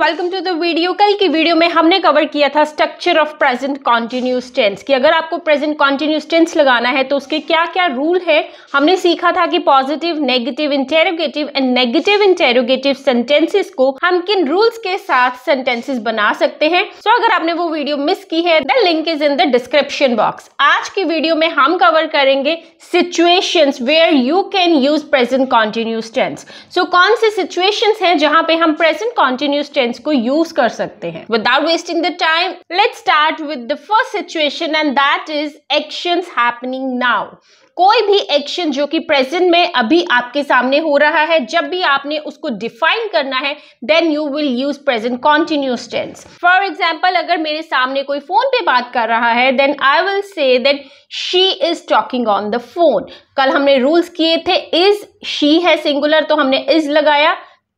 Welcome to the video कल की video में हमने कवर किया था structure of present continuous tense कि अगर आपको प्रेजेंट कॉन्टिन्यूस टेंस लगाना है तो उसके क्या क्या रूल है हमने सीखा था कि positive negative interrogative and negative interrogative sentences को हम किन रूल्स के साथ सेंटेंसेस बना सकते हैं सो so, अगर आपने वो वीडियो मिस की है the link is in the description box आज की वीडियो में हम कवर करेंगे situation where you can use present continuous tense so कौन से सिचुएशन है जहां पे हम प्रेजेंट कॉन्टिन्यूस टेंस सेकेंड्स को यूज कर सकते हैं without wasting the time let start with the first situation and that is action happening now कोई भी एक्शन जो कि प्रेजेंट में अभी आपके सामने हो रहा है जब भी आपने उसको डिफाइन करना है then you will use present continuous tense for example अगर मेरे सामने कोई फोन पे बात कर रहा है then I will say that she is talking on the phone कल हमने रूल्स किए थे इज शी है सिंगुलर तो हमने इज लगाया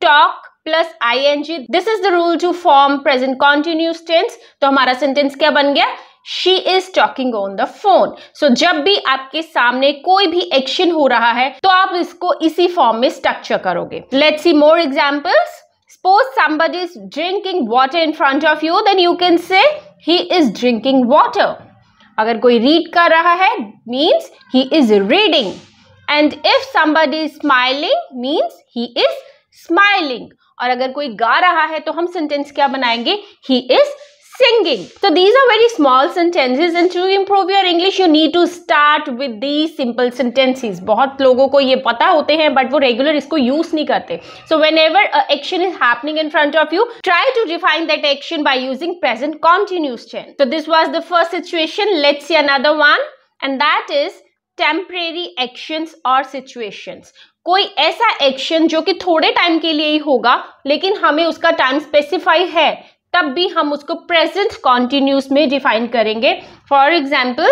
talk plus I N G this is the rule to form present continuous tense तो हमारा सेंटेंस क्या बन गया she is talking on the phone so जब भी आपके सामने कोई भी एक्शन हो रहा है तो आप इसको इसी फॉर्म में स्ट्रक्चर करोगे let see more examples suppose somebody is drinking water in front of you, then you can say he is drinking water. अगर कोई रीड कर रहा है means he is reading and if somebody is smiling means he is smiling. और अगर कोई गा रहा है तो हम सेंटेंस क्या बनाएंगे ही इज सिंगिंग तो these are very small sentences and to improve your English you need to start with these simple sentences बहुत लोगों को ये पता होते हैं बट वो रेगुलर इसको यूज नहीं करते so whenever action is happening in front of you try to define that action by using present continuous chain तो this was the first situation let's another one and that is temporary actions और situations कोई ऐसा action जो कि थोड़े time के लिए ही होगा लेकिन हमें उसका टाइम स्पेसिफाई है तब भी हम उसको प्रेजेंट कॉन्टिन्यूस में डिफाइन करेंगे for example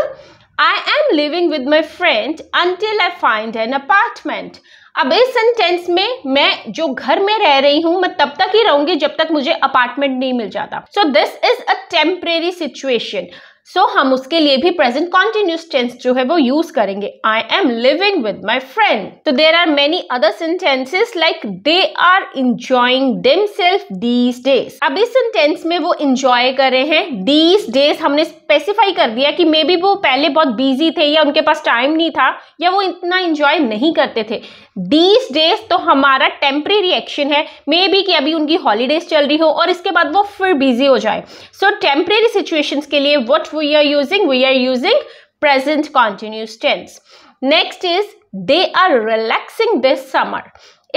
I am living with my friend until I find an apartment अब इस सेंटेंस में मैं जो घर में रह रही हूं मैं तब तक ही रहूंगी जब तक मुझे अपार्टमेंट नहीं मिल जाता so this is a temporary situation so so, हम उसके लिए भी प्रेजेंट कॉन्टिन्यूस टेंस जो है वो यूज करेंगे I am living with my friend तो there are many other sentences like they are enjoying them self these days अब इस सेंटेंस में वो इंजॉय कर रहे हैं दीज डेज हमने स्पेसिफाई कर दिया कि मे बी वो पहले बहुत बिजी थे या उनके पास टाइम नहीं था या वो इतना इंजॉय नहीं करते थे दीज डेज तो हमारा टेम्प्रेरी एक्शन है मे बी कि अभी उनकी हॉलीडेज चल रही हो और इसके बाद वो फिर बिजी हो जाए सो टेम्प्रेरी सिचुएशन के लिए what we are using? We are using present continuous tense. Next is they are relaxing this summer.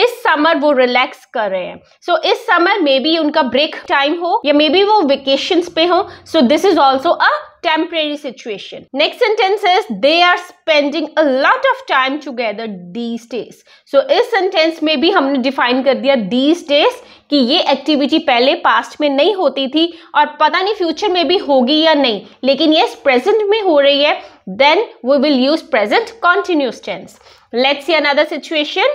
इस समर वो रिलैक्स कर रहे हैं सो so, इस समर मे बी उनका ब्रेक टाइम हो या मे बी वो वेकेशन पे हो so this is also a temporary situation next sentence is they are spending a lot of time together these days so इस sentence में भी हमने डिफाइन कर दिया दीज डेज कि ये एक्टिविटी पहले पास्ट में नहीं होती थी और पता नहीं फ्यूचर में भी होगी या नहीं लेकिन ये प्रेजेंट में हो रही है then we will use present continuous tense let's another situation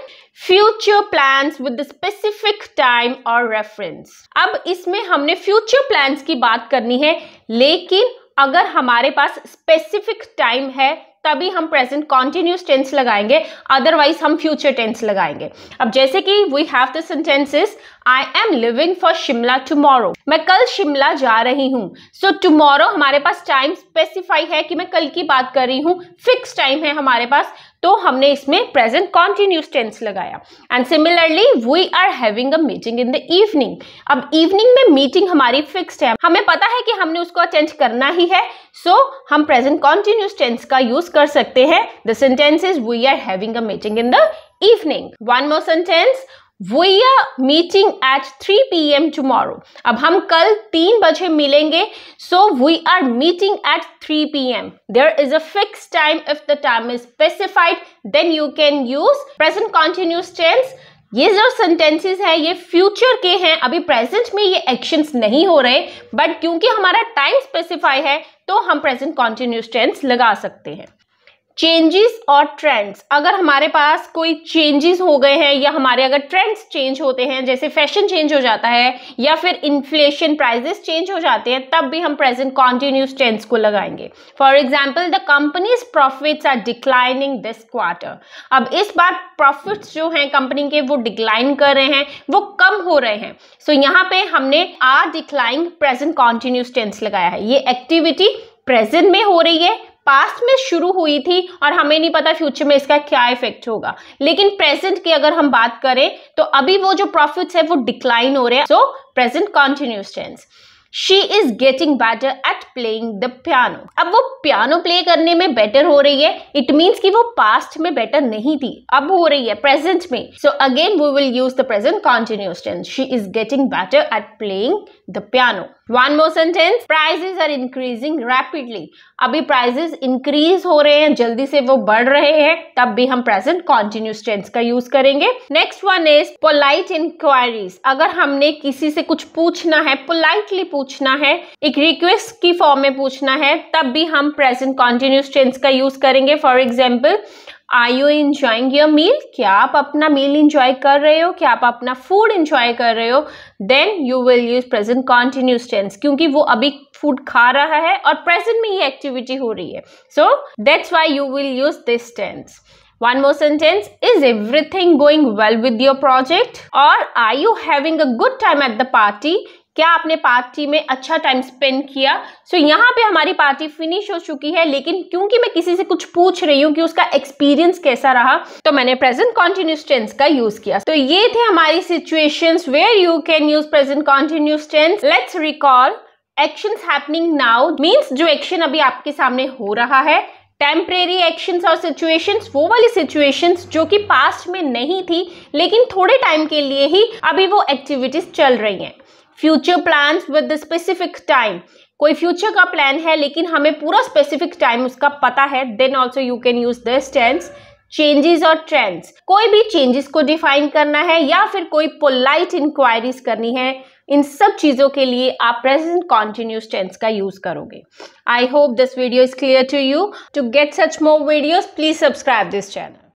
future plan with specific time और रेफरेंस अब इसमें हमने फ्यूचर प्लान की बात करनी है लेकिन अगर हमारे पास स्पेसिफिक टाइम है तभी हम प्रेजेंट कॉन्टिन्यूस टेंस लगाएंगे अदरवाइज हम फ्यूचर टेंस लगाएंगे अब जैसे कि we have the sentences I am living for Shimla tomorrow मैं कल शिमला जा रही हूँ सो टुमारो हमारे पास टाइम स्पेसिफाई है कि मैं कल की बात कर रही हूँ फिक्स टाइम है हमारे पास तो हमने इसमें प्रेजेंट कॉन्टिन्यूस टेंस लगाया and similarly we are having a meeting in the evening अब इवनिंग में मीटिंग हमारी फिक्स्ड है हमें पता है कि हमने उसको अटेंड करना ही है सो so, हम प्रेजेंट कॉन्टिन्यूस टेंस का यूज कर सकते हैं the sentence is we are having a meeting in the evening one more sentence we are meeting at three P M tomorrow अब हम कल तीन बजे मिलेंगे so we are meeting at three P M there is a fix time if the time is specified then you can use present continuous tense ये जो sentences हैं ये फ्यूचर के हैं अभी प्रेजेंट में ये एक्शंस नहीं हो रहे बट क्योंकि हमारा टाइम स्पेसिफाई है तो हम प्रेजेंट कॉन्टिन्यूस टेंस लगा सकते हैं चेंजेस और ट्रेंड्स अगर हमारे पास कोई चेंजेस हो गए हैं या हमारे अगर ट्रेंड्स चेंज होते हैं जैसे फैशन चेंज हो जाता है या फिर इन्फ्लेशन प्राइजेस चेंज हो जाते हैं तब भी हम प्रेजेंट कॉन्टिन्यूस टेंस को लगाएंगे for example the companies profits are declining this quarter अब इस बार प्रॉफिट्स जो हैं कंपनी के वो डिक्लाइन कर रहे हैं वो कम हो रहे हैं सो so, यहाँ पे हमने are declining present continuous tense लगाया है ये एक्टिविटी प्रेजेंट में हो रही है पास्ट में शुरू हुई थी और हमें नहीं पता फ्यूचर में इसका क्या इफेक्ट होगा लेकिन प्रेजेंट की अगर हम बात करें तो अभी वो जो प्रॉफिट्स है वो डिक्लाइन हो रहे हैं so present continuous tense She is getting better at playing the piano. अब वो piano play करने में बेटर हो रही है इट means कि वो पास्ट में बेटर नहीं थी अब हो रही है प्रेजेंट में so again we will use the present continuous tense. She is getting better at playing the piano. One more sentence. Prices are increasing rapidly. अभी प्राइजेस इंक्रीज हो रहे हैं जल्दी से वो बढ़ रहे हैं तब भी हम प्रेजेंट कॉन्टिन्यूस टेंस का यूज करेंगे next one is polite inquiries अगर हमने किसी से कुछ पूछना है पोलाइटली पूछना है एक रिक्वेस्ट की फॉर्म में पूछना है तब भी हम प्रेजेंट कॉन्टिन्यूस टेंस का यूज करेंगे for example are you enjoying your meal क्या आप अपना मील इंजॉय कर रहे हो क्या आप अपना फूड इंजॉय कर रहे हो then you will use present continuous tense क्योंकि वो अभी फूड खा रहा है और प्रेजेंट में ये एक्टिविटी हो रही है so that's why you will use this tense One more sentence Is everything going well with your project? Or are you having a good time at the party? क्या आपने पार्टी में अच्छा time spend किया सो so, यहाँ पे हमारी party finish हो चुकी है लेकिन क्योंकि मैं किसी से कुछ पूछ रही हूँ कि उसका एक्सपीरियंस कैसा रहा तो मैंने प्रेजेंट कॉन्टिन्यूस टेंस का यूज किया तो so, ये थे हमारी situation where you can use present continuous tense let's recall action happening now means जो एक्शन अभी आपके सामने हो रहा है टेम्परेरी एक्शंस और सिचुएशंस वो वाली सिचुएशंस जो कि पास्ट में नहीं थी लेकिन थोड़े टाइम के लिए ही अभी वो एक्टिविटीज चल रही हैं future plan with specific time कोई फ्यूचर का प्लान है लेकिन हमें पूरा स्पेसिफिक टाइम उसका पता है then also you can use this tense changes और ट्रेंड्स कोई भी चेंजेस को डिफाइन करना है या फिर कोई पोलाइट इंक्वायरीज करनी है इन सब चीज़ों के लिए आप प्रेजेंट कॉन्टिन्यूस टेंस का यूज़ करोगे I hope this video is clear to you to get such more videos please subscribe this channel